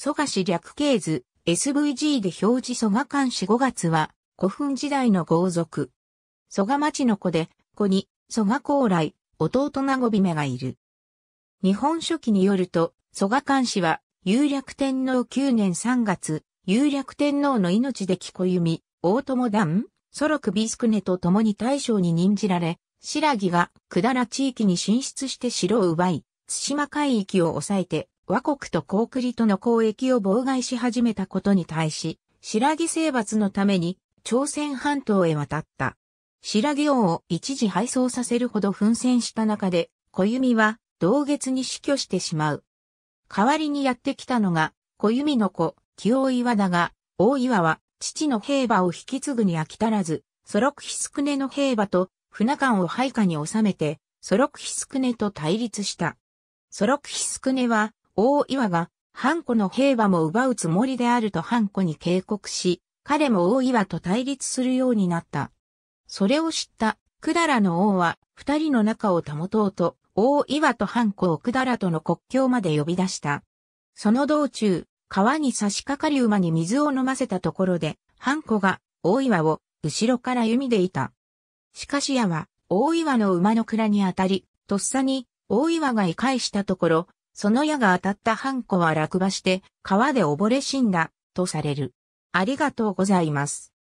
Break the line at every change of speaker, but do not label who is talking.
蘇我氏略系図、SVG で表示蘇我漢氏5月は、古墳時代の豪族。蘇我町の子で、子に、蘇我高来、弟名古姫がいる。日本書紀によると、蘇我漢氏は、有略天皇9年3月、有略天皇の命で木小弓、大友団、ソロクビスクネと共に大将に任じられ、白木が下ら地域に進出して城を奪い、津島海域を抑えて、倭国と高栗との交易を妨害し始めたことに対し、白木征伐のために朝鮮半島へ渡った。白木王を一時敗走させるほど奮戦した中で、小弓は同月に死去してしまう。代わりにやってきたのが、小弓の子、清岩だが、大岩は父の兵馬を引き継ぐに飽き足らず、ソロクヒスクネの兵馬と船艦を配下に収めて、ソロクヒスクネと対立した。ソロクヒスクネは大岩が、ハンコの平和も奪うつもりであるとハンコに警告し、彼も大岩と対立するようになった。それを知った、百済の王は、二人の仲を保とうと、大岩とハンコを百済との国境まで呼び出した。その道中、川に差し掛かり馬に水を飲ませたところで、ハンコが、大岩を、後ろから弓でいた。しかし矢は、大岩の馬の蔵に当たり、とっさに、大岩が迂回したところ、その矢が当たったハンコは落馬して川で溺れ死んだとされる。ありがとうございます。